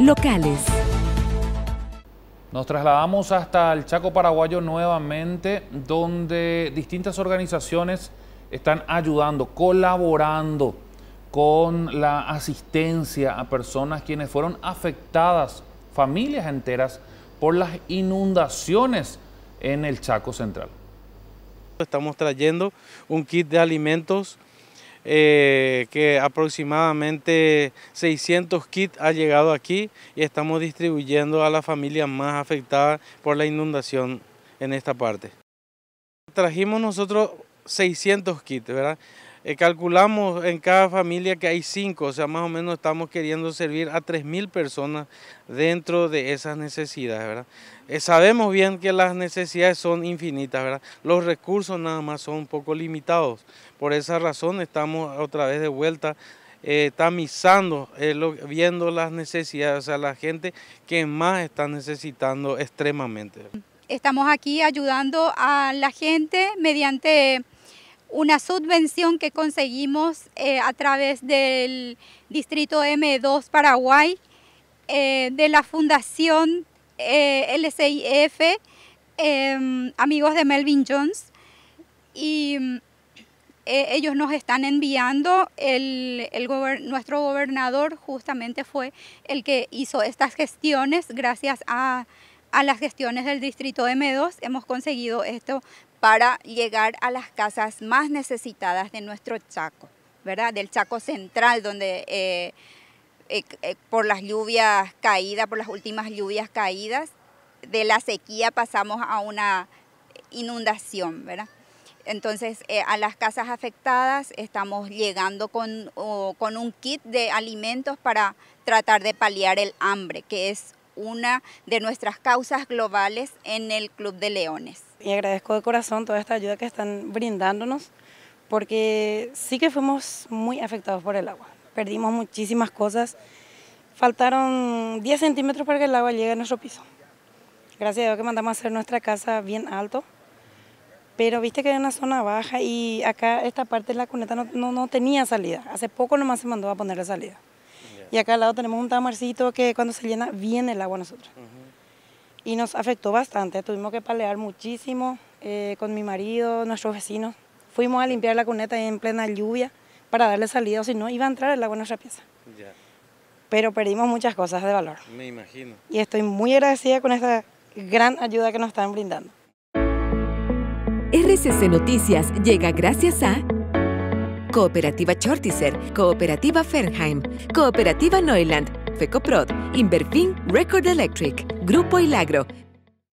locales. Nos trasladamos hasta el Chaco Paraguayo nuevamente, donde distintas organizaciones están ayudando, colaborando con la asistencia a personas quienes fueron afectadas, familias enteras, por las inundaciones en el Chaco Central. Estamos trayendo un kit de alimentos eh, que aproximadamente 600 kits ha llegado aquí y estamos distribuyendo a las familias más afectadas por la inundación en esta parte. Trajimos nosotros 600 kits, ¿verdad? Eh, calculamos en cada familia que hay cinco, o sea, más o menos estamos queriendo servir a 3.000 personas dentro de esas necesidades, ¿verdad? Eh, sabemos bien que las necesidades son infinitas, ¿verdad? Los recursos nada más son un poco limitados. Por esa razón estamos otra vez de vuelta eh, tamizando, viendo las necesidades, o sea, la gente que más está necesitando extremadamente. Estamos aquí ayudando a la gente mediante una subvención que conseguimos eh, a través del Distrito M2 Paraguay, eh, de la Fundación eh, em, amigos de Melvin Jones, y mm, e, ellos nos están enviando, el, nuestro gobernador justamente fue el que hizo estas gestiones gracias a a las gestiones del distrito M2 hemos conseguido esto para llegar a las casas más necesitadas de nuestro Chaco, ¿verdad? Del Chaco Central, donde eh, eh, eh, por las lluvias caídas, por las últimas lluvias caídas, de la sequía pasamos a una inundación, ¿verdad? Entonces, a las casas afectadas estamos llegando con, con, un kit de alimentos para tratar de paliar el hambre, que es una de nuestras causas globales en el Club de Leones y agradezco de corazón toda esta ayuda que están brindándonos porque sí que fuimos muy afectados por el agua. Perdimos muchísimas cosas. Faltaron 10 centímetros para que el agua llegue a nuestro piso. Gracias a Dios que mandamos a hacer nuestra casa bien alto. Pero viste que era una zona baja y acá esta parte de la cuneta no, no, tenía salida. Hace poco nomás se mandó a poner la salida. Y acá al lado tenemos un tamarcito que cuando se llena viene el agua a nosotros y nos afectó bastante. Tuvimos que palear muchísimo eh, con mi marido, nuestros vecinos. Fuimos a limpiar la cuneta en plena lluvia para darle salida, o si no, iba a entrar el agua en nuestra pieza. Pero perdimos muchas cosas de valor. Me imagino. Y estoy muy agradecida con esta gran ayuda que nos están brindando. RCC Noticias llega gracias a Cooperativa Chortizer, Cooperativa Fernheim, Cooperativa Neuland, FECOPROD, Inverfin Record Electric. Grupo Ilagro